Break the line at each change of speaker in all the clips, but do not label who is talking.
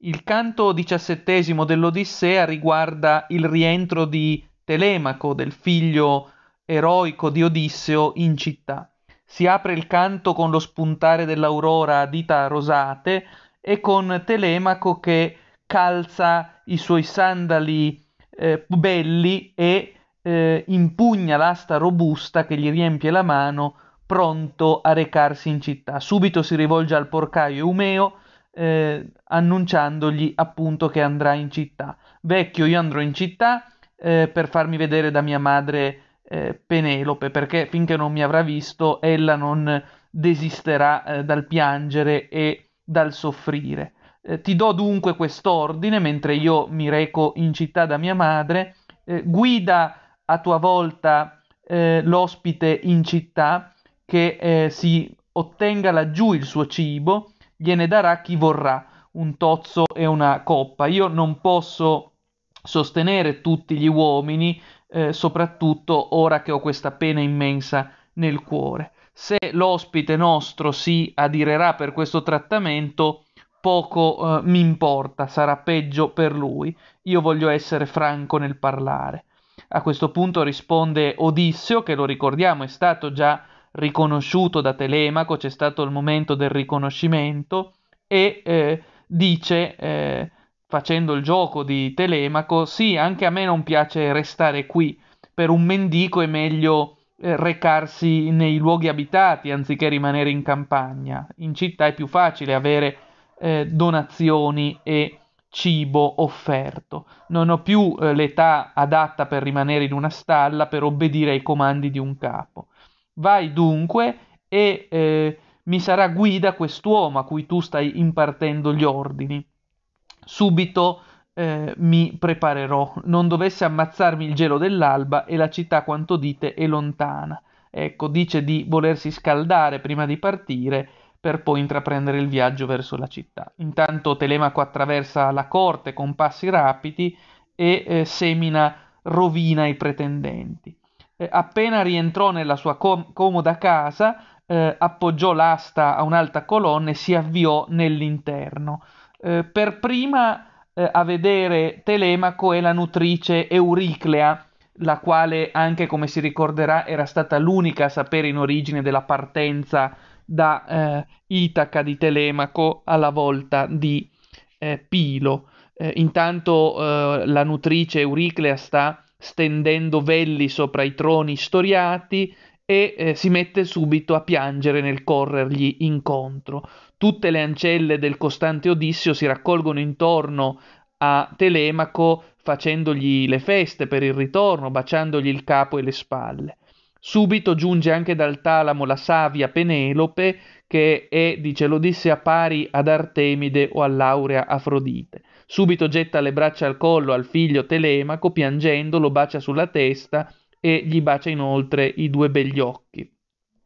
Il canto diciassettesimo dell'Odissea riguarda il rientro di Telemaco, del figlio eroico di Odisseo, in città. Si apre il canto con lo spuntare dell'aurora a dita rosate e con Telemaco che calza i suoi sandali eh, belli e eh, impugna l'asta robusta che gli riempie la mano, pronto a recarsi in città. Subito si rivolge al porcaio Eumeo, eh, annunciandogli appunto che andrà in città. Vecchio, io andrò in città eh, per farmi vedere da mia madre eh, Penelope, perché finché non mi avrà visto, ella non desisterà eh, dal piangere e dal soffrire. Eh, ti do dunque quest'ordine, mentre io mi reco in città da mia madre, eh, guida a tua volta l'ospite in città che si ottenga laggiù il suo cibo, gliene darà chi vorrà un tozzo e una coppa. Io non posso sostenere tutti gli uomini, eh, soprattutto ora che ho questa pena immensa nel cuore. Se l'ospite nostro si adirerà per questo trattamento, poco eh, mi importa, sarà peggio per lui. Io voglio essere franco nel parlare. A questo punto risponde Odisseo, che lo ricordiamo è stato già riconosciuto da Telemaco, c'è stato il momento del riconoscimento e eh, dice, eh, facendo il gioco di Telemaco, sì, anche a me non piace restare qui, per un mendico è meglio eh, recarsi nei luoghi abitati anziché rimanere in campagna, in città è più facile avere eh, donazioni e cibo offerto, non ho più eh, l'età adatta per rimanere in una stalla per obbedire ai comandi di un capo. Vai dunque e eh, mi sarà guida quest'uomo a cui tu stai impartendo gli ordini. Subito eh, mi preparerò, non dovesse ammazzarmi il gelo dell'alba e la città quanto dite è lontana. Ecco, dice di volersi scaldare prima di partire per poi intraprendere il viaggio verso la città. Intanto Telemaco attraversa la corte con passi rapidi e eh, semina rovina ai pretendenti eh, appena rientrò nella sua com- comoda casa, eh, appoggiò l'asta a un'alta colonna e si avviò nell'interno. Eh, per prima eh, a vedere Telemaco è la nutrice Euriclea, la quale anche come si ricorderà era stata l'unica a sapere in origine della partenza da eh, Itaca di Telemaco alla volta di eh, Pilo. intanto la nutrice Euriclea sta stendendo velli sopra i troni storiati e eh, si mette subito a piangere nel corrergli incontro. Tutte le ancelle del costante Odissio si raccolgono intorno a Telemaco facendogli le feste per il ritorno, baciandogli il capo e le spalle. Subito giunge anche dal Talamo la savia Penelope, che è, dice l'Odissea, pari ad Artemide o all'aurea Afrodite. Subito getta le braccia al collo al figlio Telemaco, piangendo lo bacia sulla testa e gli bacia inoltre i due begli occhi.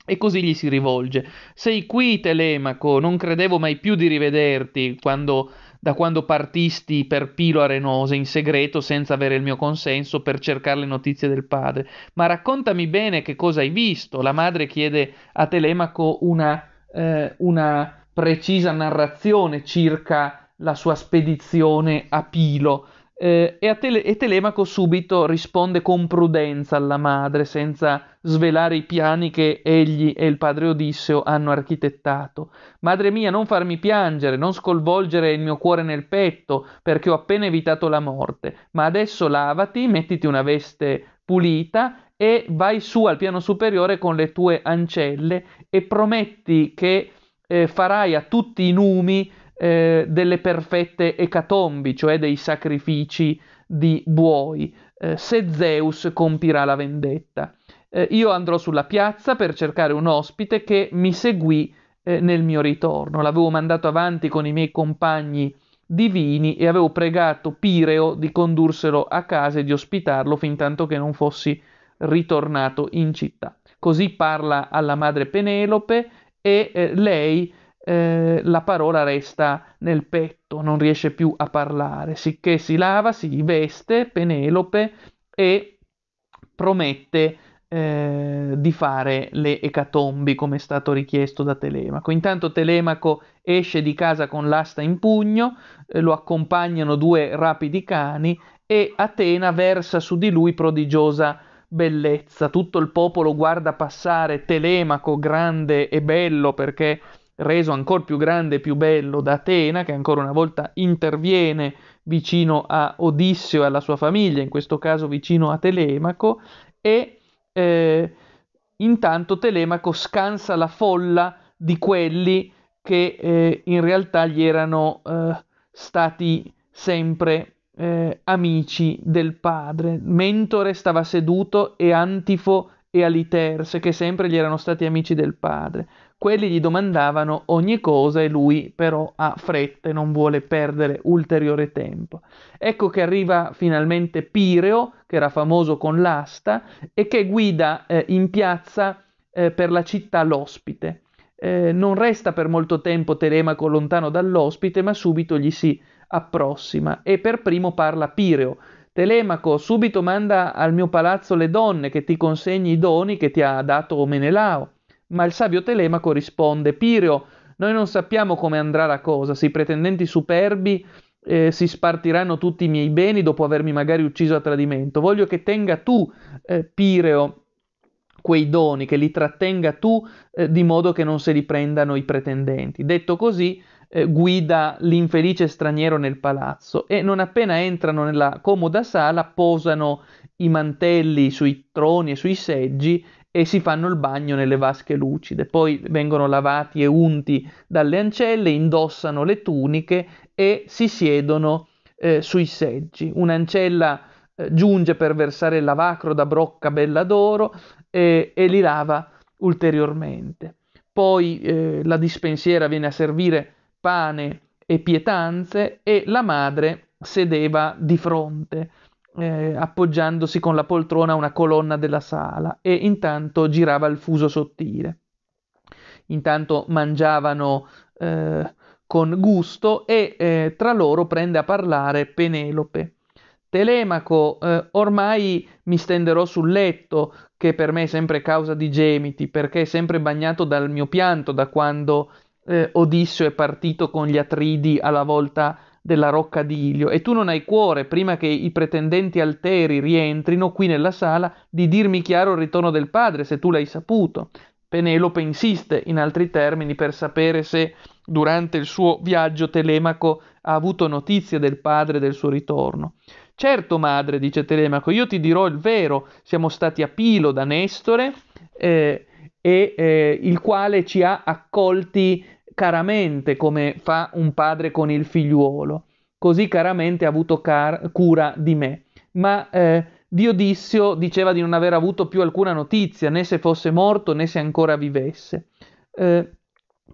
E così gli si rivolge: Sei qui, Telemaco, non credevo mai più di rivederti quando, da quando partisti per Pilo Arenose in segreto senza avere il mio consenso per cercare le notizie del padre. Ma raccontami bene che cosa hai visto. La madre chiede a Telemaco una, eh, una precisa narrazione circa la sua spedizione a Pilo. Eh, e, Tele- e, Telemaco subito risponde con prudenza alla madre, senza svelare i piani che egli e il padre Odisseo hanno architettato. Madre mia, non farmi piangere, non sconvolgere il mio cuore nel petto, perché ho appena evitato la morte. Ma adesso lavati, mettiti una veste pulita e vai su al piano superiore con le tue ancelle e prometti che eh, farai a tutti i numi eh, delle perfette ecatombi, cioè dei sacrifici di buoi, eh, se Zeus compirà la vendetta. Eh, io andrò sulla piazza per cercare un ospite che mi seguì eh, nel mio ritorno. L'avevo mandato avanti con i miei compagni divini e avevo pregato Pireo di condurselo a casa e di ospitarlo fin tanto che non fossi ritornato in città. Così parla alla madre Penelope e eh, lei eh, la parola resta nel petto, non riesce più a parlare, sicché si lava, si veste Penelope e promette eh, di fare le ecatombi come è stato richiesto da Telemaco. Intanto Telemaco esce di casa con l'asta in pugno, eh, lo accompagnano due rapidi cani e Atena versa su di lui prodigiosa bellezza. Tutto il popolo guarda passare Telemaco grande e bello perché reso ancora più grande e più bello da Atena, che ancora una volta interviene vicino a Odisseo e alla sua famiglia, in questo caso vicino a Telemaco, e eh, intanto Telemaco scansa la folla di quelli che eh, in realtà gli erano eh, stati sempre eh, amici del padre. Mentore stava seduto e Antifo e Aliterse, che sempre gli erano stati amici del padre. Quelli gli domandavano ogni cosa e lui però ha fretta e non vuole perdere ulteriore tempo. Ecco che arriva finalmente Pireo, che era famoso con l'asta, e che guida eh, in piazza eh, per la città l'ospite. Eh, non resta per molto tempo Telemaco lontano dall'ospite, ma subito gli si approssima e per primo parla Pireo. Telemaco, subito manda al mio palazzo le donne che ti consegni i doni che ti ha dato Menelao. Ma il savio Telemaco risponde: Pireo, noi non sappiamo come andrà la cosa, se i pretendenti superbi eh, si spartiranno tutti i miei beni dopo avermi magari ucciso a tradimento. Voglio che tenga tu, eh, Pireo, quei doni, che li trattenga tu eh, di modo che non se li prendano i pretendenti. Detto così, eh, guida l'infelice straniero nel palazzo e non appena entrano nella comoda sala posano i mantelli sui troni e sui seggi e si fanno il bagno nelle vasche lucide, poi vengono lavati e unti dalle ancelle, indossano le tuniche e si siedono eh, sui seggi. Un'ancella eh, giunge per versare il l'avacro da brocca bella d'oro eh, e li lava ulteriormente. Poi eh, la dispensiera viene a servire pane e pietanze e la madre sedeva di fronte eh, appoggiandosi con la poltrona a una colonna della sala e intanto girava il fuso sottile. Intanto mangiavano eh, con gusto e eh, tra loro prende a parlare Penelope. Telemaco, eh, ormai mi stenderò sul letto, che per me è sempre causa di gemiti, perché è sempre bagnato dal mio pianto da quando eh, Odisseo è partito con gli Atridi alla volta della Rocca d'Ilio e tu non hai cuore, prima che i pretendenti alteri rientrino qui nella sala, di dirmi chiaro il ritorno del padre, se tu l'hai saputo. Penelope insiste, in altri termini, per sapere se durante il suo viaggio Telemaco ha avuto notizia del padre del suo ritorno. Certo, madre, dice Telemaco, io ti dirò il vero, siamo stati a Pilo da Nestore, eh, e, eh, il quale ci ha accolti caramente come fa un padre con il figliuolo, così caramente ha avuto car- cura di me. Ma eh, Diodissio diceva di non aver avuto più alcuna notizia, né se fosse morto né se ancora vivesse. Eh,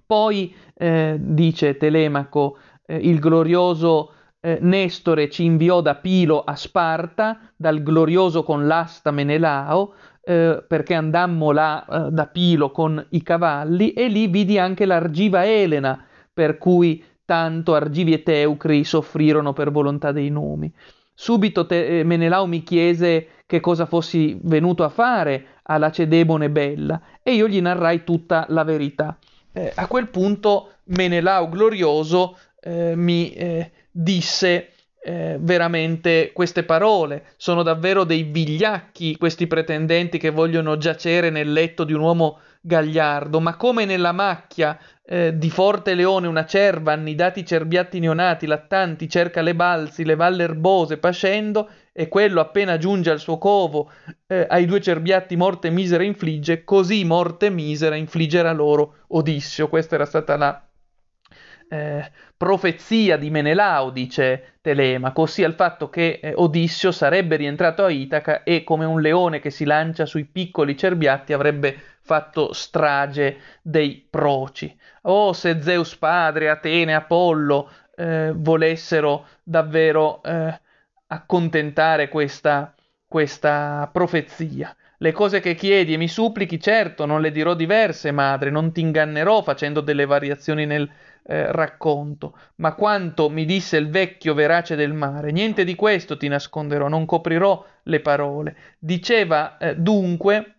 poi eh, dice Telemaco, eh, il glorioso eh, Nestore ci inviò da Pilo a Sparta, dal glorioso con l'asta Menelao, eh, perché andammo là eh, da Pilo con i cavalli e lì vidi anche l'argiva Elena, per cui tanto Argivi e Teucri soffrirono per volontà dei nomi. Subito te- eh, Menelao mi chiese che cosa fossi venuto a fare a Lacedemone Bella e io gli narrai tutta la verità. Eh, a quel punto Menelao glorioso eh, mi eh, disse eh, veramente queste parole. Sono davvero dei vigliacchi questi pretendenti che vogliono giacere nel letto di un uomo gagliardo, ma come nella macchia eh, di Forte Leone una cerva, annidati cerbiatti neonati, lattanti, cerca le balzi, le valle erbose, pascendo, e quello appena giunge al suo covo eh, ai due cerbiatti morte misera infligge, così morte misera infliggerà loro Odissio. Questa era stata la eh, profezia di Menelao, dice Telemaco, ossia il fatto che eh, Odissio sarebbe rientrato a Itaca e come un leone che si lancia sui piccoli cerbiatti avrebbe fatto strage dei proci. O oh, se Zeus padre, Atene, Apollo eh, volessero davvero eh, accontentare questa questa profezia. Le cose che chiedi e mi supplichi, certo, non le dirò diverse, madre, non ti ingannerò facendo delle variazioni nel eh, racconto. Ma quanto mi disse il vecchio verace del mare, niente di questo ti nasconderò, non coprirò le parole. Diceva eh, dunque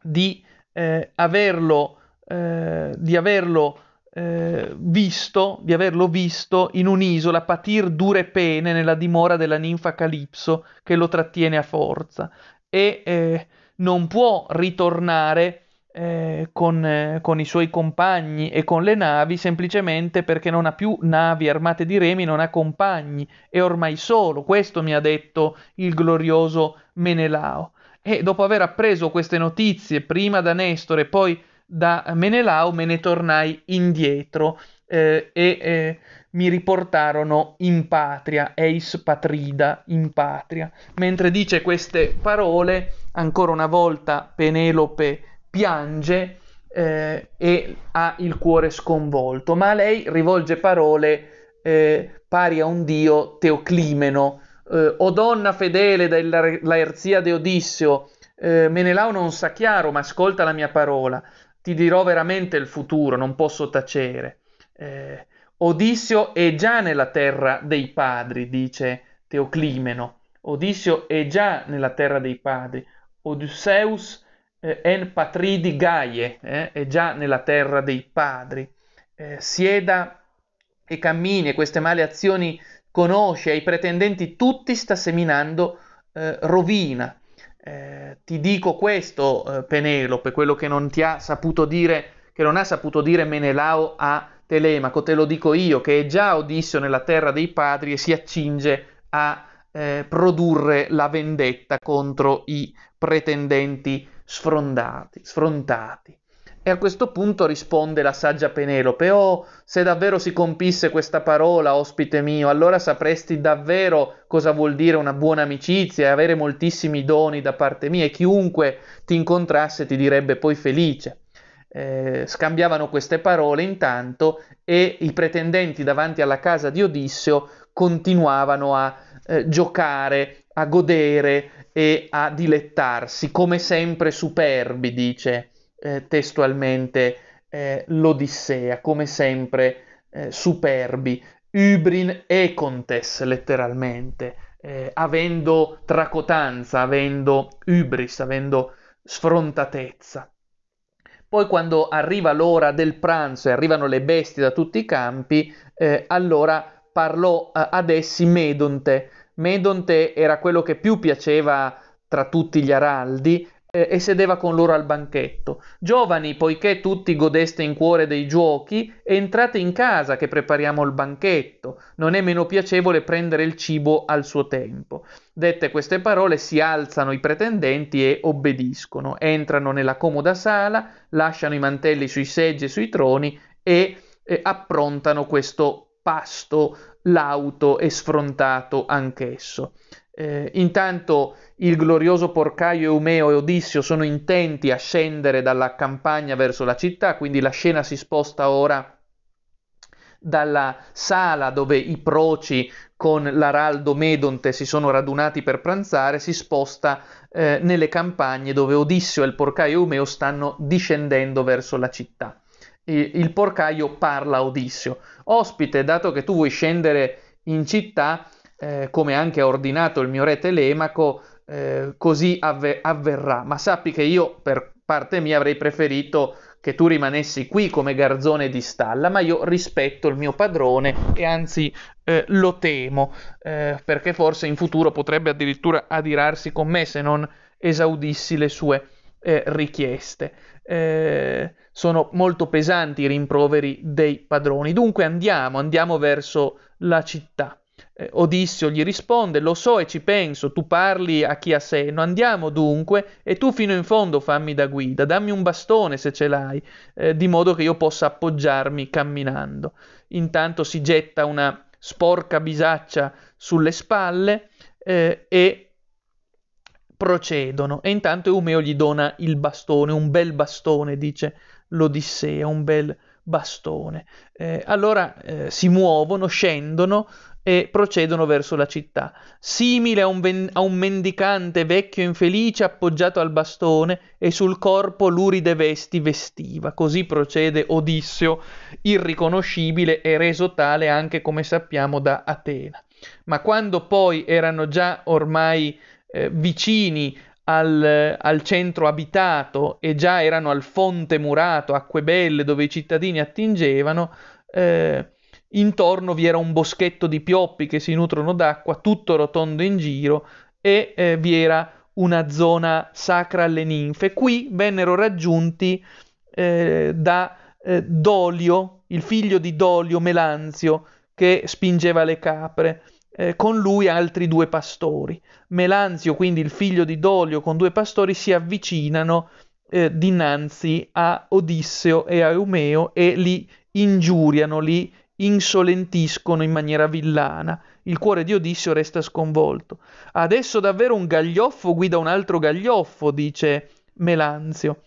di eh, averlo, eh, di averlo eh, visto, di averlo visto in un'isola patir dure pene nella dimora della ninfa Calipso che lo trattiene a forza e eh, non può ritornare eh, con, eh, con, i suoi compagni e con le navi semplicemente perché non ha più navi armate di remi, non ha compagni, è ormai solo, questo mi ha detto il glorioso Menelao. E dopo aver appreso queste notizie, prima da Nestore, poi da Menelao me ne tornai indietro eh, e eh, mi riportarono in patria, eis patrida, in patria. Mentre dice queste parole, ancora una volta Penelope piange eh, e ha il cuore sconvolto, ma lei rivolge parole eh, pari a un dio Teoclimeno. Eh, o donna fedele della laerzia de Odisseo, eh, Menelao non sa chiaro, ma ascolta la mia parola ti dirò veramente il futuro, non posso tacere. Eh, Odissio è già nella terra dei padri, dice Teoclimeno. Odissio è già nella terra dei padri. Odysseus eh, en patridi gaie, eh, è già nella terra dei padri. Eh, sieda e cammini, queste male azioni conosce, ai pretendenti tutti sta seminando eh, rovina eh, ti dico questo, eh, Penelope, quello che non ti ha saputo dire, che non ha saputo dire Menelao a Telemaco, te lo dico io, che è già Odisseo nella terra dei padri e si accinge a eh, produrre la vendetta contro i pretendenti sfrondati, sfrontati. E a questo punto risponde la saggia Penelope, oh, se davvero si compisse questa parola, ospite mio, allora sapresti davvero cosa vuol dire una buona amicizia e avere moltissimi doni da parte mia e chiunque ti incontrasse ti direbbe poi felice. Eh, scambiavano queste parole intanto e i pretendenti davanti alla casa di Odisseo continuavano a eh, giocare, a godere e a dilettarsi, come sempre superbi, dice eh, testualmente eh, l'Odissea, come sempre eh, superbi, Ubrin e Contes letteralmente, eh, avendo tracotanza, avendo ubris, avendo sfrontatezza. Poi quando arriva l'ora del pranzo e arrivano le bestie da tutti i campi, eh, allora parlò eh, ad essi Medonte. Medonte era quello che più piaceva tra tutti gli araldi eh, e sedeva con loro al banchetto. Giovani, poiché tutti godeste in cuore dei giochi, entrate in casa che prepariamo il banchetto. Non è meno piacevole prendere il cibo al suo tempo. Dette queste parole si alzano i pretendenti e obbediscono. Entrano nella comoda sala, lasciano i mantelli sui seggi e sui troni e eh, approntano questo pasto lauto e sfrontato anch'esso. Eh, intanto il glorioso porcaio Eumeo e Odissio sono intenti a scendere dalla campagna verso la città, quindi la scena si sposta ora dalla sala dove i proci con l'araldo Medonte si sono radunati per pranzare, si sposta eh, nelle campagne dove Odissio e il porcaio Eumeo stanno discendendo verso la città. E il porcaio parla a Odissio. Ospite, dato che tu vuoi scendere in città, eh, come anche ha ordinato il mio re Telemaco, eh, così avve- avverrà. Ma sappi che io, per parte mia, avrei preferito che tu rimanessi qui come garzone di stalla, ma io rispetto il mio padrone e anzi eh, lo temo, eh, perché forse in futuro potrebbe addirittura adirarsi con me se non esaudissi le sue eh, richieste. Eh, sono molto pesanti i rimproveri dei padroni. Dunque andiamo, andiamo verso la città. Eh, Odissio gli risponde, lo so e ci penso, tu parli a chi ha seno. andiamo dunque e tu fino in fondo fammi da guida, dammi un bastone se ce l'hai, eh, di modo che io possa appoggiarmi camminando. Intanto si getta una sporca bisaccia sulle spalle eh, e procedono e intanto Eumeo gli dona il bastone, un bel bastone, dice l'Odissea, un bel bastone. Eh, allora eh, si muovono, scendono e procedono verso la città. Simile a un, ven- a un mendicante vecchio infelice appoggiato al bastone e sul corpo luride vesti vestiva. Così procede Odisseo, irriconoscibile e reso tale anche come sappiamo da Atena. Ma quando poi erano già ormai eh, vicini al, al, centro abitato e già erano al fonte murato, acque belle dove i cittadini attingevano, eh, Intorno vi era un boschetto di pioppi che si nutrono d'acqua, tutto rotondo in giro, e eh, vi era una zona sacra alle ninfe. Qui vennero raggiunti eh, da eh, Dolio, il figlio di Dolio Melanzio, che spingeva le capre. Eh, con lui altri due pastori. Melanzio, quindi il figlio di Dolio, con due pastori si avvicinano eh, dinanzi a Odisseo e a Eumeo e li ingiuriano, li insolentiscono in maniera villana. Il cuore di Odissio resta sconvolto. Adesso davvero un gaglioffo guida un altro gaglioffo, dice Melanzio,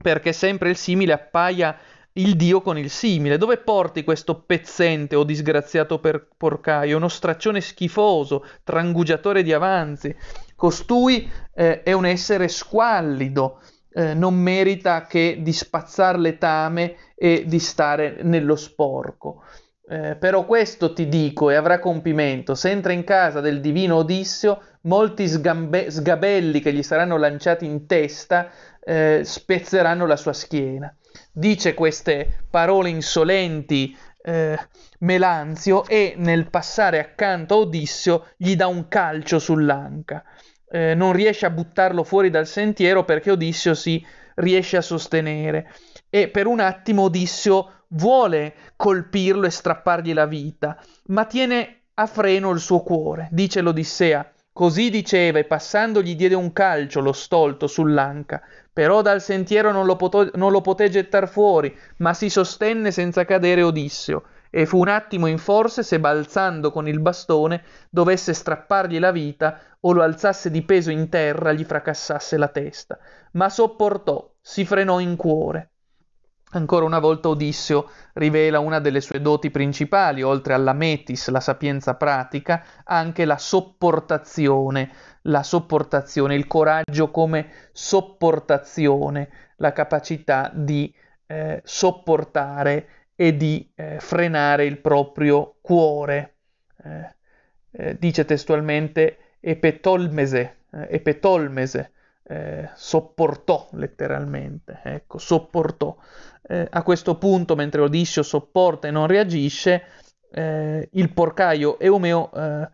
perché sempre il simile appaia il dio con il simile. Dove porti questo pezzente o disgraziato per porcaio? Uno straccione schifoso, trangugiatore di avanzi. Costui eh, è un essere squallido, eh, non merita che di spazzar letame e di stare nello sporco. Eh, però questo ti dico e avrà compimento, se entra in casa del divino Odissio, molti sgambe- sgabelli che gli saranno lanciati in testa eh, spezzeranno la sua schiena. Dice queste parole insolenti eh, Melanzio e nel passare accanto a Odissio gli dà un calcio sull'anca. Eh, non riesce a buttarlo fuori dal sentiero perché Odissio si riesce a sostenere e per un attimo Odisseo vuole colpirlo e strappargli la vita, ma tiene a freno il suo cuore, dice l'Odissea. Così diceva e passandogli diede un calcio lo stolto sull'anca, però dal sentiero non lo, poto- non lo poté gettar fuori, ma si sostenne senza cadere Odisseo, e fu un attimo in forse se balzando con il bastone dovesse strappargli la vita o lo alzasse di peso in terra gli fracassasse la testa, ma sopportò, si frenò in cuore. Ancora una volta Odisseo rivela una delle sue doti principali, oltre alla metis, la sapienza pratica, anche la sopportazione, la sopportazione, il coraggio come sopportazione, la capacità di eh, sopportare e di eh, frenare il proprio cuore. Eh, eh dice testualmente epetolmese, eh, epetolmese, eh, sopportò letteralmente, ecco, sopportò. Eh, a questo punto, mentre Odiscio sopporta e non reagisce, eh, il porcaio Eumeo eh,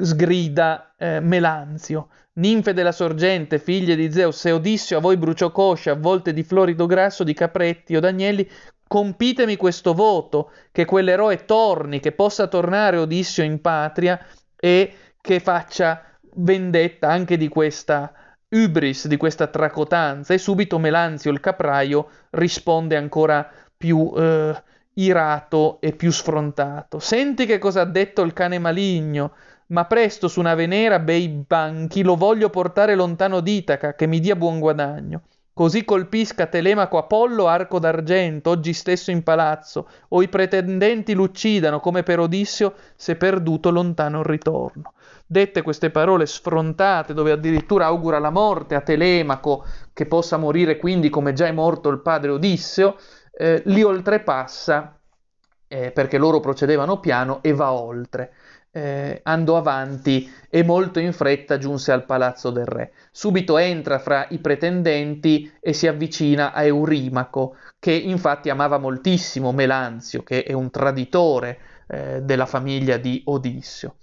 sgrida eh, Melanzio. Ninfe della sorgente, figlie di Zeus, se Odissio a voi bruciò cosce avvolte di florido grasso, di capretti o d'agnelli, compitemi questo voto, che quell'eroe torni, che possa tornare Odissio in patria e che faccia vendetta anche di questa hubris di questa tracotanza e subito Melanzio il capraio risponde ancora più eh, irato e più sfrontato. Senti che cosa ha detto il cane maligno, ma presto su una venera bei banchi lo voglio portare lontano d'Itaca, che mi dia buon guadagno. Così colpisca Telemaco Apollo arco d'argento, oggi stesso in palazzo, o i pretendenti l'uccidano come per Odissio se perduto lontano il ritorno dette queste parole sfrontate, dove addirittura augura la morte a Telemaco, che possa morire quindi come già è morto il padre Odisseo, eh, li oltrepassa eh, perché loro procedevano piano e va oltre. Eh, andò avanti e molto in fretta giunse al palazzo del re. Subito entra fra i pretendenti e si avvicina a Eurimaco, che infatti amava moltissimo Melanzio, che è un traditore eh, della famiglia di Odisseo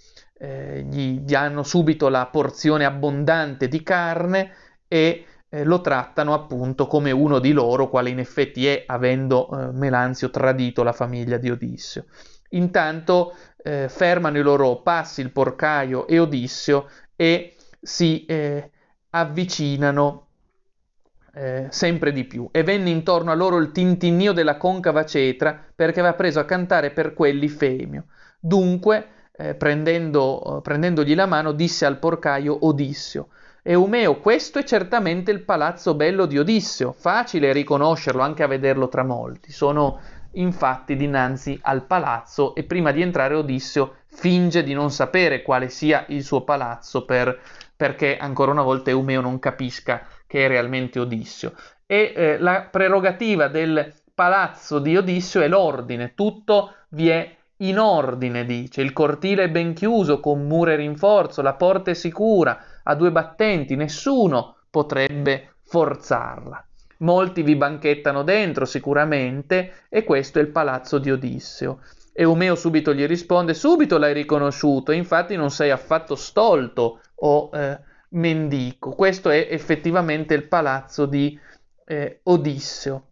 eh, gli danno subito la porzione abbondante di carne e eh, lo trattano appunto come uno di loro, quale in effetti è, avendo eh, Melanzio tradito la famiglia di Odisseo. Intanto eh, fermano i loro passi il porcaio e Odisseo e si eh, avvicinano eh, sempre di più e venne intorno a loro il tintinnio della concava cetra perché aveva preso a cantare per quelli Femio. Dunque eh, prendendo, eh, prendendogli la mano, disse al porcaio Odissio. Eumeo, questo è certamente il palazzo bello di Odissio, facile riconoscerlo anche a vederlo tra molti. Sono infatti dinanzi al palazzo e prima di entrare Odissio finge di non sapere quale sia il suo palazzo per, perché ancora una volta Eumeo non capisca che è realmente Odissio. E eh, la prerogativa del palazzo di Odissio è l'ordine, tutto vi è in ordine, dice, il cortile è ben chiuso, con mura e rinforzo, la porta è sicura, a due battenti, nessuno potrebbe forzarla. Molti vi banchettano dentro sicuramente e questo è il palazzo di Odisseo. Eumeo subito gli risponde, subito l'hai riconosciuto, infatti non sei affatto stolto o eh, mendico. Questo è effettivamente il palazzo di eh, Odisseo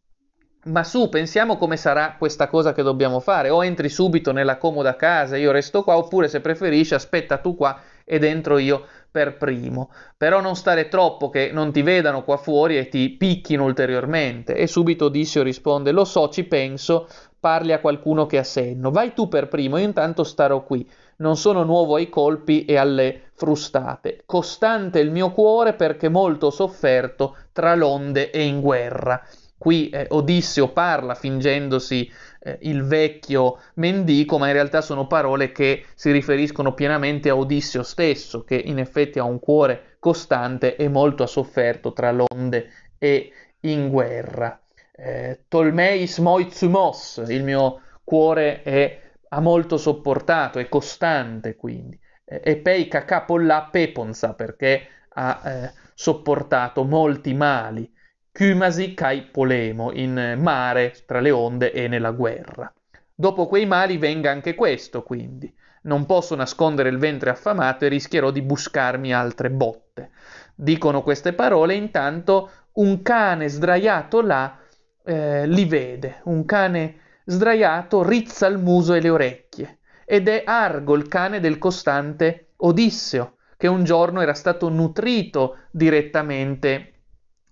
ma su, pensiamo come sarà questa cosa che dobbiamo fare. O entri subito nella comoda casa, io resto qua, oppure se preferisci, aspetta tu qua ed entro io per primo. Però non stare troppo che non ti vedano qua fuori e ti picchino ulteriormente. E subito Odissio risponde: Lo so, ci penso, parli a qualcuno che ha senno. Vai tu per primo, io intanto starò qui. Non sono nuovo ai colpi e alle frustate. Costante il mio cuore perché molto ho sofferto tra l'onde e in guerra. Qui eh, Odisseo parla fingendosi eh, il vecchio mendico, ma in realtà sono parole che si riferiscono pienamente a Odisseo stesso, che in effetti ha un cuore costante e molto ha sofferto tra l'onde e in guerra. Eh, Tolmeis moizumos, il mio cuore è, ha molto sopportato, è costante quindi. Eh, e pei cacapolla peponza, perché ha eh, sopportato molti mali. Cymasi cae polemo, in mare, tra le onde e nella guerra. Dopo quei mali venga anche questo, quindi. Non posso nascondere il ventre affamato e rischierò di buscarmi altre botte. Dicono queste parole, intanto un cane sdraiato là eh, li vede, un cane sdraiato rizza il muso e le orecchie. Ed è Argo, il cane del costante Odisseo, che un giorno era stato nutrito direttamente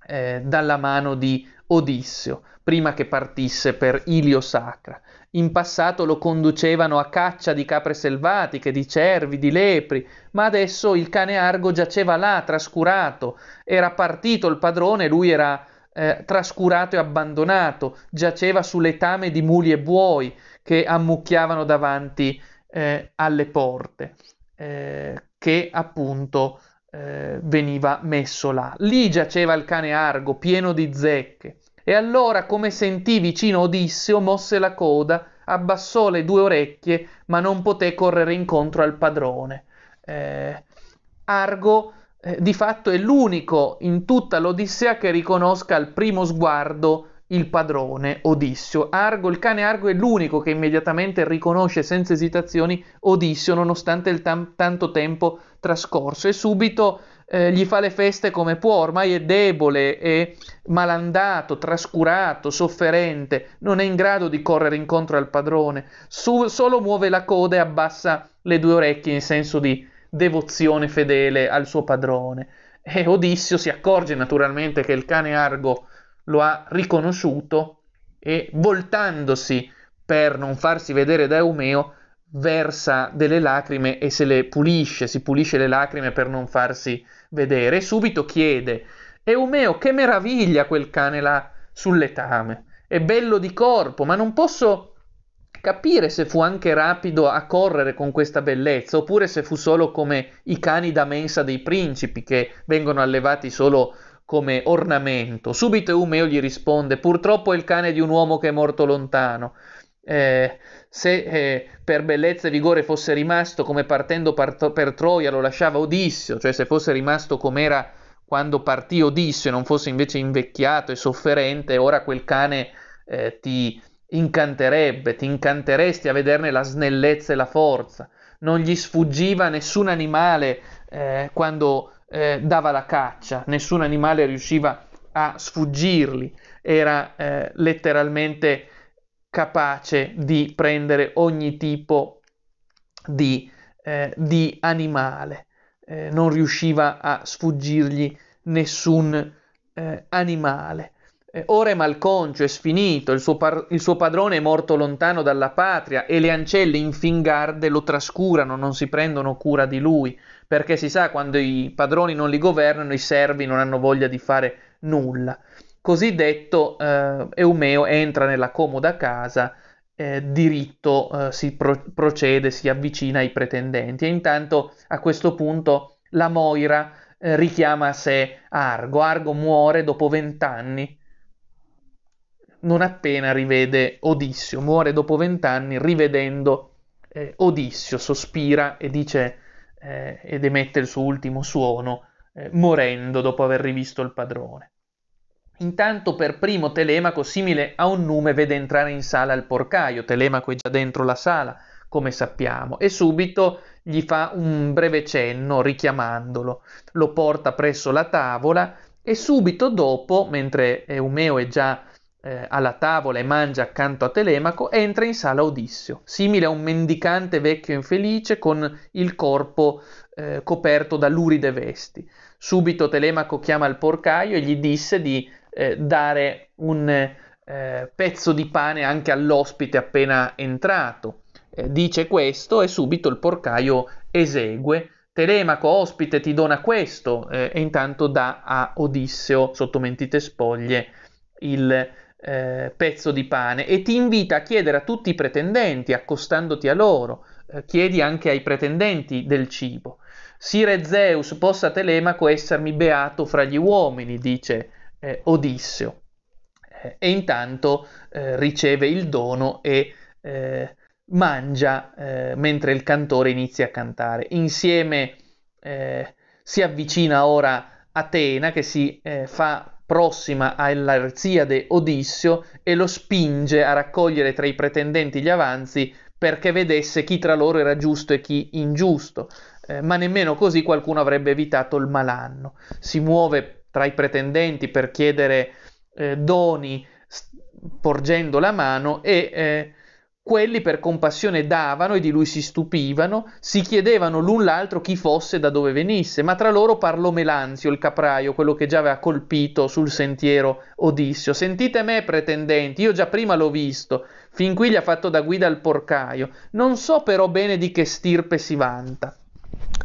eh, dalla mano di Odisseo, prima che partisse per Ilio Sacra. In passato lo conducevano a caccia di capre selvatiche, di cervi, di lepri, ma adesso il cane Argo giaceva là, trascurato. Era partito il padrone, lui era eh, trascurato e abbandonato, giaceva su letame di muli e buoi che ammucchiavano davanti eh, alle porte, eh, che appunto eh, veniva messo là. Lì giaceva il cane Argo, pieno di zecche. E allora, come sentì vicino Odisseo, mosse la coda, abbassò le due orecchie, ma non poté correre incontro al padrone. Eh, Argo eh, di fatto è l'unico in tutta l'Odissea che riconosca al primo sguardo il padrone, Odissio. Argo, il cane Argo è l'unico che immediatamente riconosce senza esitazioni Odissio nonostante il tam- tanto tempo trascorso e subito eh, gli fa le feste come può, ormai è debole, è malandato, trascurato, sofferente, non è in grado di correre incontro al padrone, Su- solo muove la coda e abbassa le due orecchie in senso di devozione fedele al suo padrone. E Odissio si accorge naturalmente che il cane Argo lo ha riconosciuto e voltandosi per non farsi vedere da Eumeo versa delle lacrime e se le pulisce, si pulisce le lacrime per non farsi vedere e subito chiede Eumeo che meraviglia quel cane là sul letame, è bello di corpo ma non posso capire se fu anche rapido a correre con questa bellezza oppure se fu solo come i cani da mensa dei principi che vengono allevati solo come ornamento. Subito Eumeo gli risponde: Purtroppo è il cane di un uomo che è morto lontano. Eh, se eh, per bellezza e vigore fosse rimasto come partendo parto- per Troia lo lasciava Odissio, cioè se fosse rimasto come era quando partì Odissio e non fosse invece invecchiato e sofferente, ora quel cane eh, ti incanterebbe, ti incanteresti a vederne la snellezza e la forza. Non gli sfuggiva nessun animale eh, quando eh, dava la caccia, nessun animale riusciva a sfuggirgli, era eh, letteralmente capace di prendere ogni tipo di, eh, di animale, eh, non riusciva a sfuggirgli nessun eh, animale. Eh, ora è malconcio, è sfinito, il suo, par- il suo, padrone è morto lontano dalla patria e le ancelle in fingarde lo trascurano, non si prendono cura di lui perché si sa quando i padroni non li governano i servi non hanno voglia di fare nulla. Così detto, eh, Eumeo entra nella comoda casa, eh, diritto eh, si pro- procede, si avvicina ai pretendenti e intanto a questo punto la Moira eh, richiama a sé Argo. Argo muore dopo vent'anni non appena rivede Odissio, muore dopo vent'anni rivedendo eh, Odissio, sospira e dice eh, ed emette il suo ultimo suono, eh, morendo dopo aver rivisto il padrone. Intanto per primo Telemaco, simile a un nume, vede entrare in sala il porcaio. Telemaco è già dentro la sala, come sappiamo, e subito gli fa un breve cenno richiamandolo. Lo porta presso la tavola e subito dopo, mentre Eumeo è già eh, alla tavola e mangia accanto a Telemaco, entra in sala Odissio, simile a un mendicante vecchio infelice con il corpo eh, coperto da luride vesti. Subito Telemaco chiama il porcaio e gli disse di eh, dare un eh, pezzo di pane anche all'ospite appena entrato. Eh, dice questo e subito il porcaio esegue. Telemaco, ospite, ti dona questo, eh, e intanto dà a Odisseo, sotto mentite spoglie, il eh, pezzo di pane e ti invita a chiedere a tutti i pretendenti, accostandoti a loro, eh, chiedi anche ai pretendenti del cibo. Sire Zeus, possa Telemaco essermi beato fra gli uomini, dice eh, Odisseo. Eh, e intanto eh, riceve il dono e eh, mangia mentre il cantore inizia a cantare. Insieme si avvicina ora Atena che si fa prossima all'Arziade Odissio e lo spinge a raccogliere tra i pretendenti gli avanzi perché vedesse chi tra loro era giusto e chi ingiusto, eh, ma nemmeno così qualcuno avrebbe evitato il malanno. Si muove tra i pretendenti per chiedere eh, doni, porgendo la mano e eh, quelli per compassione davano e di lui si stupivano, si chiedevano l'un l'altro chi fosse e da dove venisse, ma tra loro parlò Melanzio, il capraio, quello che già aveva colpito sul sentiero Odissio. Sentite me, pretendenti, io già prima l'ho visto, fin qui gli ha fatto da guida al porcaio, non so però bene di che stirpe si vanta.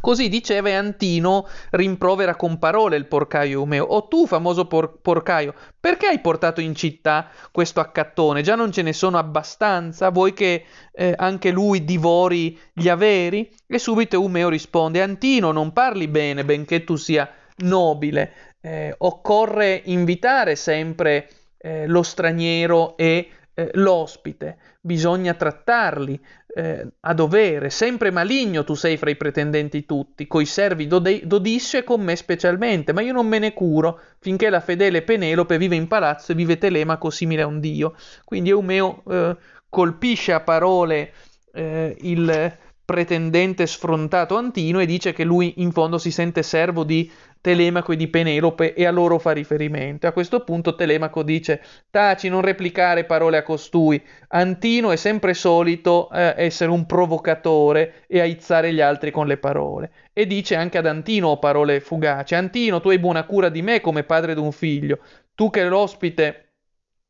Così diceva e Antino rimprovera con parole il porcaio Umeo. O oh, tu, famoso por- porcaio, perché hai portato in città questo accattone? Già non ce ne sono abbastanza? Vuoi che eh, anche lui divori gli averi? E subito Umeo risponde: Antino, non parli bene, benché tu sia nobile. Eh, occorre invitare sempre eh, lo straniero e eh, l'ospite, bisogna trattarli eh, a dovere, sempre maligno tu sei fra i pretendenti tutti, coi servi dode- e con me specialmente, ma io non me ne curo, finché la fedele Penelope vive in palazzo e vive Telemaco simile a un dio. Quindi Eumeo eh, colpisce a parole eh, il pretendente sfrontato Antino e dice che lui in fondo si sente servo di Telemaco e di Penelope e a loro fa riferimento. A questo punto Telemaco dice taci, non replicare parole a costui. Antino è sempre solito eh, essere un provocatore e aizzare gli altri con le parole. E dice anche ad Antino parole fugaci. Antino, tu hai buona cura di me come padre d'un figlio. Tu che l'ospite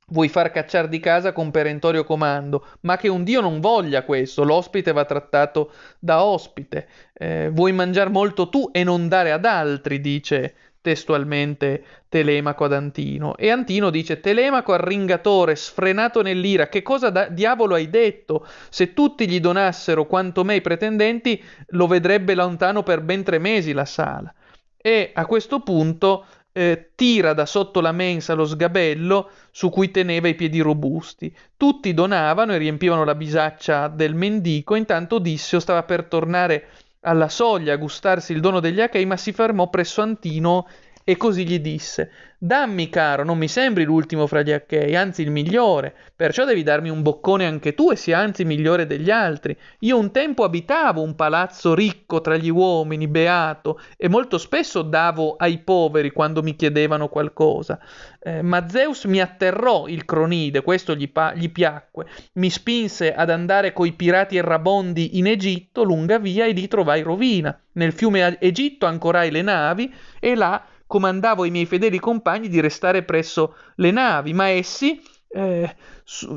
vuoi far cacciare di casa con perentorio comando, ma che un dio non voglia questo, l'ospite va trattato da ospite. Eh, vuoi mangiare molto tu e non dare ad altri, dice testualmente Telemaco ad Antino. E Antino dice: Telemaco arringatore, sfrenato nell'ira, che cosa da- diavolo hai detto? Se tutti gli donassero quanto me i pretendenti, lo vedrebbe lontano per ben tre mesi la sala. E a questo punto eh, tira da sotto la mensa lo sgabello su cui teneva i piedi robusti. Tutti donavano e riempivano la bisaccia del mendico, intanto Odisseo stava per tornare alla soglia a gustarsi il dono degli Achei, ma si fermò presso Antino e così gli disse: Dammi, caro, non mi sembri l'ultimo fra gli Achei, anzi il migliore, perciò devi darmi un boccone anche tu e sia anzi migliore degli altri. Io un tempo abitavo un palazzo ricco tra gli uomini, beato, e molto spesso davo ai poveri quando mi chiedevano qualcosa. Eh, ma Zeus mi atterrò il cronide, questo gli, pa- gli piacque, mi spinse ad andare coi pirati errabondi in Egitto, lunga via, e lì trovai rovina. Nel fiume Egitto ancorai le navi e là comandavo i miei fedeli compagni di restare presso le navi, ma essi eh,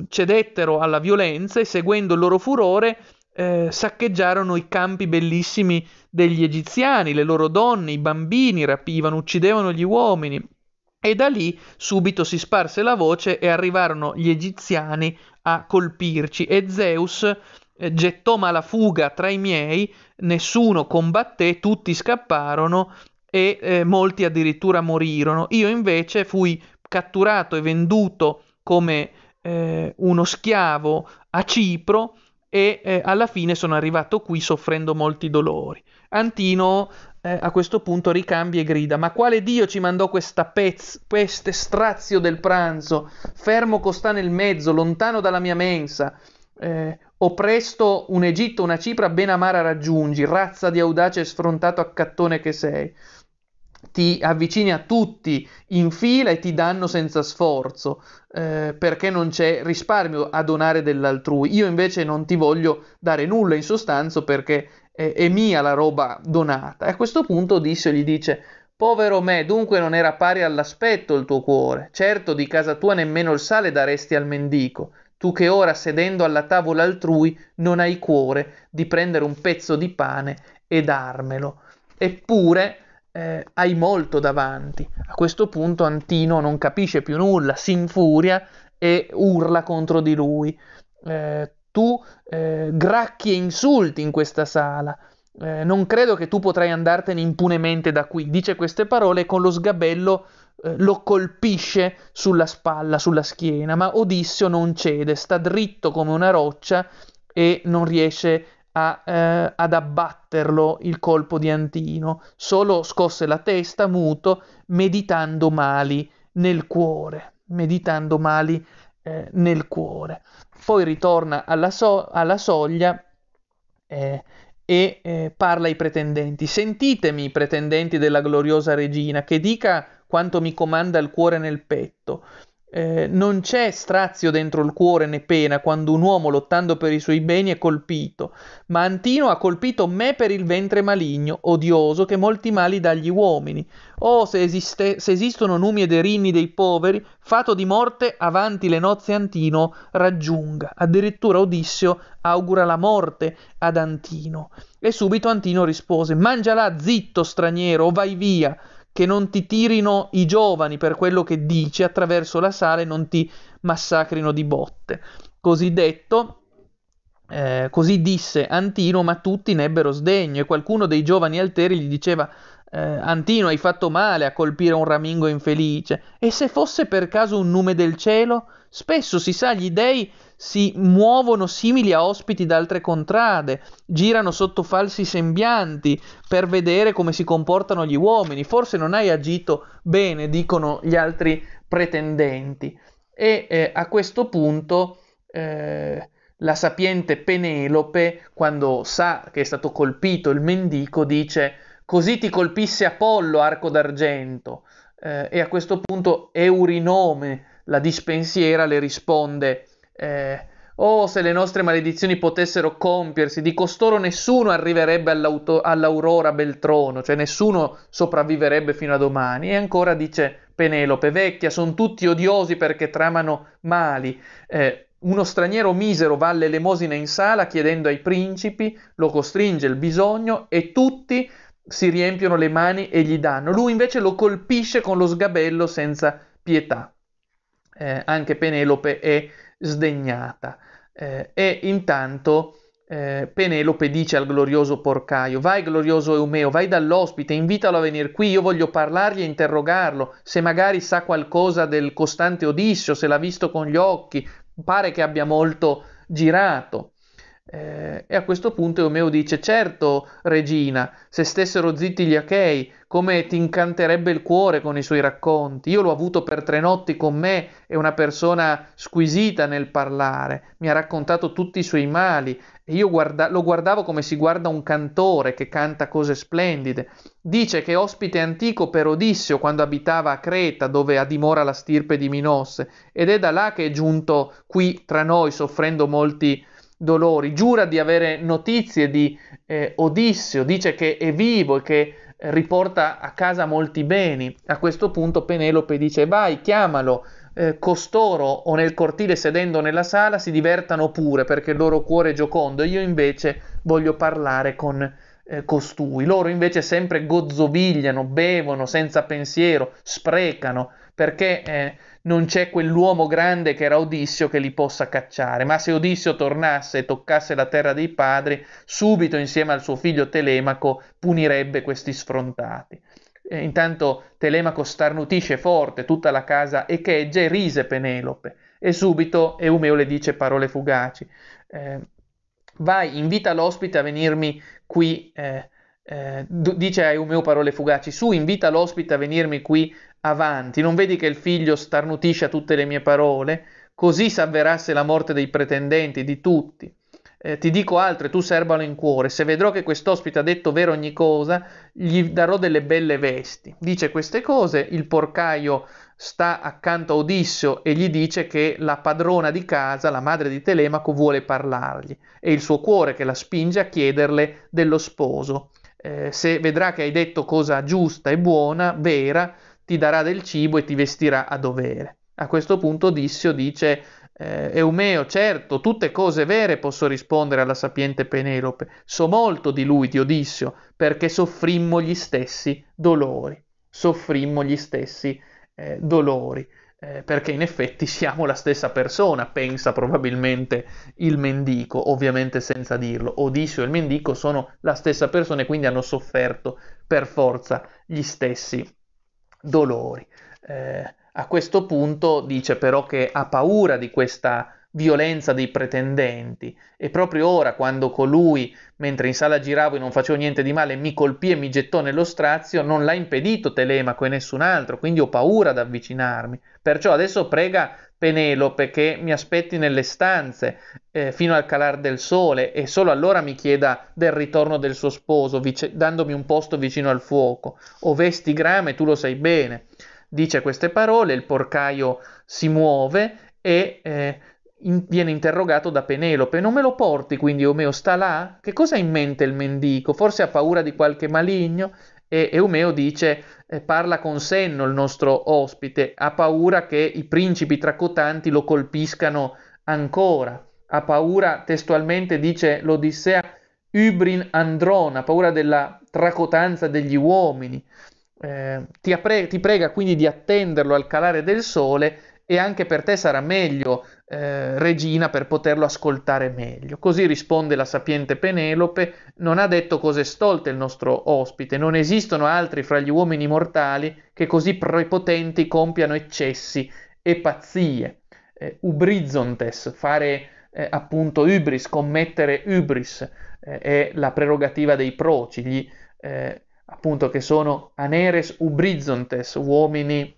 cedettero alla violenza e seguendo il loro furore eh, saccheggiarono i campi bellissimi degli egiziani, le loro donne, i bambini rapivano, uccidevano gli uomini. E da lì subito si sparse la voce e arrivarono gli egiziani a colpirci e Zeus eh, gettò mala fuga tra i miei, nessuno combatté, tutti scapparono e eh, molti addirittura morirono. Io invece fui catturato e venduto come eh, uno schiavo a Cipro e eh, alla fine sono arrivato qui soffrendo molti dolori. Antino eh, a questo punto ricambia e grida: Ma quale Dio ci mandò questa pez- peste strazio del pranzo? Fermo costà nel mezzo, lontano dalla mia mensa. Eh, o presto un Egitto, una Cipra ben amara raggiungi, razza di audace e sfrontato accattone che sei ti avvicini a tutti in fila e ti danno senza sforzo, eh, perché non c'è risparmio a donare dell'altrui. Io invece non ti voglio dare nulla in sostanza perché è, è mia la roba donata. E a questo punto Odisseo gli dice, povero me, dunque non era pari all'aspetto il tuo cuore, certo di casa tua nemmeno il sale daresti al mendico, tu che ora sedendo alla tavola altrui non hai cuore di prendere un pezzo di pane e darmelo. Eppure eh, hai molto davanti. A questo punto Antino non capisce più nulla, si infuria e urla contro di lui. Eh, tu eh, gracchi e insulti in questa sala. Eh, non credo che tu potrai andartene impunemente da qui. Dice queste parole e con lo sgabello eh, lo colpisce sulla spalla, sulla schiena, ma Odissio non cede, sta dritto come una roccia e non riesce a a, eh, ad abbatterlo il colpo di Antino, solo scosse la testa, muto, meditando mali nel cuore, meditando mali eh, nel cuore. Poi ritorna alla, so- alla soglia eh, e eh, parla ai pretendenti. Sentitemi, pretendenti della gloriosa regina, che dica quanto mi comanda il cuore nel petto. Eh, non c'è strazio dentro il cuore né pena quando un uomo lottando per i suoi beni è colpito, ma Antino ha colpito me per il ventre maligno, odioso, che molti mali dà agli uomini. Oh, se, esiste, se esistono numi ed erinni dei poveri, fato di morte, avanti le nozze Antino raggiunga. Addirittura Odisseo augura la morte ad Antino. E subito Antino rispose, mangiala zitto, straniero, o vai via che non ti tirino i giovani per quello che dici attraverso la sala e non ti massacrino di botte. Così detto, eh, così disse Antino, ma tutti ne ebbero sdegno e qualcuno dei giovani alteri gli diceva eh, Antino hai fatto male a colpire un ramingo infelice, e se fosse per caso un nume del cielo? Spesso si sa, gli dei si muovono simili a ospiti d'altre contrade, girano sotto falsi sembianti per vedere come si comportano gli uomini. Forse non hai agito bene, dicono gli altri pretendenti. E eh, a questo punto eh, la sapiente Penelope, quando sa che è stato colpito il mendico, dice Così ti colpisse Apollo, arco d'argento. Eh, e a questo punto Eurinome, la dispensiera, le risponde: eh, Oh, se le nostre maledizioni potessero compiersi, di costoro nessuno arriverebbe all'aurora Beltrono, cioè nessuno sopravviverebbe fino a domani. E ancora dice Penelope, vecchia, sono tutti odiosi perché tramano mali. Eh, uno straniero misero va all'elemosina in sala chiedendo ai principi, lo costringe il bisogno e tutti si riempiono le mani e gli danno. Lui invece lo colpisce con lo sgabello senza pietà. Eh, anche Penelope è sdegnata. Eh, e intanto eh, Penelope dice al glorioso porcaio: Vai, glorioso Eumeo, vai dall'ospite, invitalo a venire qui. Io voglio parlargli e interrogarlo. Se magari sa qualcosa del costante Odissio, se l'ha visto con gli occhi, pare che abbia molto girato. Eh, e a questo punto Eomeo dice: Certo, regina, se stessero zitti gli Achei, come ti incanterebbe il cuore con i suoi racconti. Io l'ho avuto per tre notti con me, è una persona squisita nel parlare, mi ha raccontato tutti i suoi mali e io guarda- lo guardavo come si guarda un cantore che canta cose splendide. Dice che ospite antico per Odisseo quando abitava a Creta, dove ha dimora la stirpe di Minosse, ed è da là che è giunto qui tra noi soffrendo molti dolori, giura di avere notizie di eh, Odisseo, dice che è vivo e che riporta a casa molti beni. A questo punto Penelope dice vai, chiamalo, eh, costoro o nel cortile sedendo nella sala si divertano pure perché il loro cuore è giocondo io invece voglio parlare con eh, costui. Loro invece sempre gozzovigliano, bevono senza pensiero, sprecano perché eh, non c'è quell'uomo grande che era Odissio che li possa cacciare. Ma se Odissio tornasse e toccasse la terra dei padri, subito insieme al suo figlio Telemaco punirebbe questi sfrontati. E intanto Telemaco starnutisce forte, tutta la casa echeggia e rise Penelope e subito Eumeo le dice parole fugaci. Eh, vai, invita l'ospite a venirmi qui eh, eh, dice a Eumeo parole fugaci, su, invita l'ospite a venirmi qui avanti, non vedi che il figlio starnutisce a tutte le mie parole? Così s'avverasse la morte dei pretendenti, di tutti. Eh, ti dico altre, tu serbalo in cuore, se vedrò che quest'ospite ha detto vero ogni cosa, gli darò delle belle vesti. Dice queste cose, il porcaio sta accanto a Odisseo e gli dice che la padrona di casa, la madre di Telemaco, vuole parlargli, È il suo cuore che la spinge a chiederle dello sposo eh, se vedrà che hai detto cosa giusta e buona, vera, ti darà del cibo e ti vestirà a dovere. A questo punto Odissio dice eh, Eumeo, certo, tutte cose vere posso rispondere alla sapiente Penelope. So molto di lui, di Odissio, perché soffrimmo gli stessi dolori. Soffrimmo gli stessi eh, dolori eh, perché in effetti siamo la stessa persona, pensa probabilmente il mendico, ovviamente senza dirlo. Odisseo e il mendico sono la stessa persona e quindi hanno sofferto per forza gli stessi dolori. Eh, a questo punto dice però che ha paura di questa violenza dei pretendenti. E proprio ora, quando colui, mentre in sala giravo e non facevo niente di male, mi colpì e mi gettò nello strazio, non l'ha impedito Telemaco e nessun altro, quindi ho paura ad avvicinarmi. Perciò adesso prega Penelope che mi aspetti nelle stanze eh, fino al calar del sole e solo allora mi chieda del ritorno del suo sposo, vice- dandomi un posto vicino al fuoco. O vesti grame, tu lo sai bene. Dice queste parole, il porcaio si muove e... Eh, in, viene interrogato da Penelope, non me lo porti quindi Omeo sta là? Che cosa ha in mente il mendico? Forse ha paura di qualche maligno? E Eumeo dice, eh, parla con senno il nostro ospite, ha paura che i principi tracotanti lo colpiscano ancora, ha paura, testualmente dice l'Odissea, Ubrin Androna, paura della tracotanza degli uomini. Eh, ti, apre- ti prega quindi di attenderlo al calare del sole e anche per te sarà meglio, eh, regina, per poterlo ascoltare meglio. Così risponde la sapiente Penelope, non ha detto cose stolte il nostro ospite, non esistono altri fra gli uomini mortali che così prepotenti compiano eccessi e pazzie. Eh, ubrizontes, fare eh, appunto ubris, commettere ubris, eh, è la prerogativa dei proci, gli, eh, appunto che sono aneres ubrizontes, uomini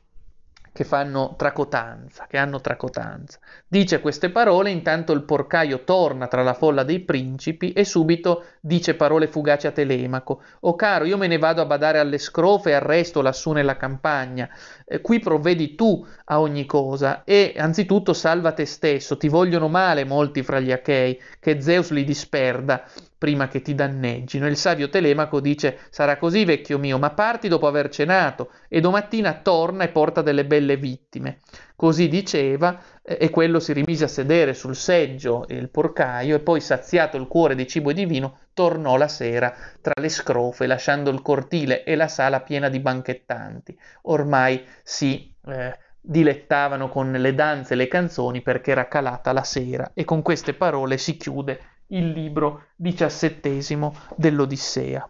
che fanno tracotanza, che hanno tracotanza. Dice queste parole, intanto il porcaio torna tra la folla dei principi e subito dice parole fugaci a Telemaco. O caro, io me ne vado a badare alle scrofe e al resto lassù nella campagna. Eh, qui provvedi tu a ogni cosa e anzitutto salva te stesso. Ti vogliono male molti fra gli Achei, che Zeus li disperda prima che ti danneggino. Il savio Telemaco dice: Sarà così, vecchio mio, ma parti dopo aver cenato e domattina torna e porta delle belle vittime. Così diceva, e quello si rimise a sedere sul seggio il porcaio, e poi, saziato il cuore di cibo e di vino, tornò la sera tra le scrofe, lasciando il cortile e la sala piena di banchettanti. Ormai si. Eh, dilettavano con le danze e le canzoni perché era calata la sera e con queste parole si chiude il libro diciassettesimo dell'Odissea.